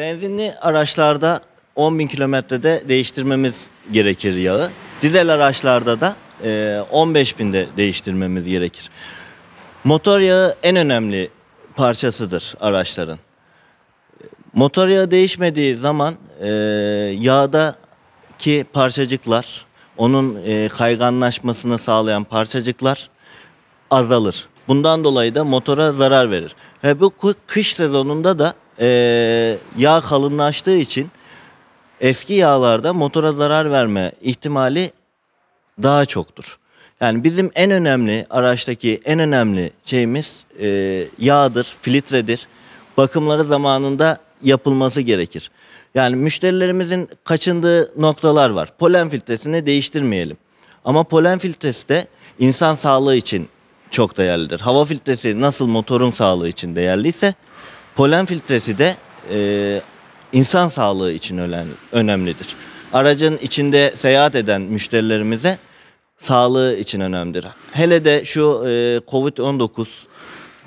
Benzinli araçlarda 10 bin kilometrede değiştirmemiz gerekir yağı. Dizel araçlarda da 15 e, binde değiştirmemiz gerekir. Motor yağı en önemli parçasıdır araçların. Motor yağı değişmediği zaman e, yağdaki parçacıklar, onun e, kayganlaşmasını sağlayan parçacıklar azalır. Bundan dolayı da motora zarar verir. Ve bu kış sezonunda da e, yağ kalınlaştığı için eski yağlarda motora zarar verme ihtimali daha çoktur. Yani bizim en önemli araçtaki en önemli şeyimiz e, yağdır, filtredir. Bakımları zamanında yapılması gerekir. Yani müşterilerimizin kaçındığı noktalar var. Polen filtresini değiştirmeyelim. Ama polen filtresi de insan sağlığı için çok değerlidir. Hava filtresi nasıl motorun sağlığı için değerliyse Polen filtresi de e, insan sağlığı için önemlidir. Aracın içinde seyahat eden müşterilerimize sağlığı için önemlidir. Hele de şu e, Covid-19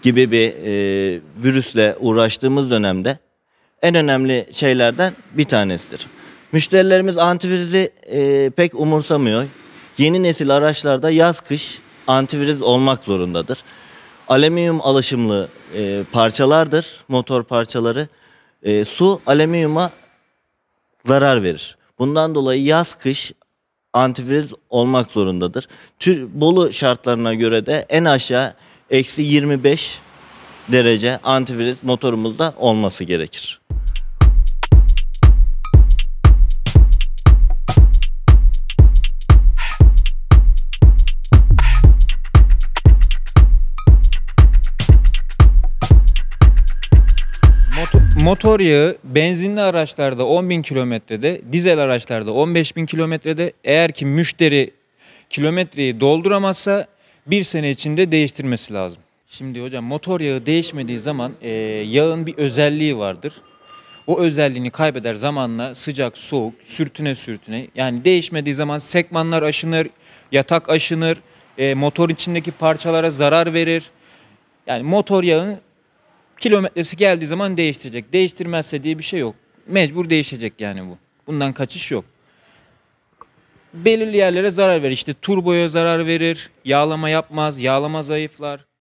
gibi bir e, virüsle uğraştığımız dönemde en önemli şeylerden bir tanesidir. Müşterilerimiz antivirizi e, pek umursamıyor. Yeni nesil araçlarda yaz kış antiviriz olmak zorundadır. Alüminyum alışımlı e, parçalardır, motor parçaları. E, su alüminyuma zarar verir. Bundan dolayı yaz kış antifriz olmak zorundadır. Tür, Bolu şartlarına göre de en aşağı eksi 25 derece antifriz motorumuzda olması gerekir. Motor yağı benzinli araçlarda 10 bin kilometrede, dizel araçlarda 15 bin kilometrede eğer ki müşteri kilometreyi dolduramazsa bir sene içinde değiştirmesi lazım. Şimdi hocam motor yağı değişmediği zaman e, yağın bir özelliği vardır. O özelliğini kaybeder zamanla sıcak, soğuk, sürtüne sürtüne. Yani değişmediği zaman sekmanlar aşınır, yatak aşınır, e, motor içindeki parçalara zarar verir. Yani motor yağın Kilometresi geldiği zaman değiştirecek. Değiştirmezse diye bir şey yok. Mecbur değişecek yani bu. Bundan kaçış yok. Belirli yerlere zarar verir. İşte turboya zarar verir. Yağlama yapmaz. Yağlama zayıflar.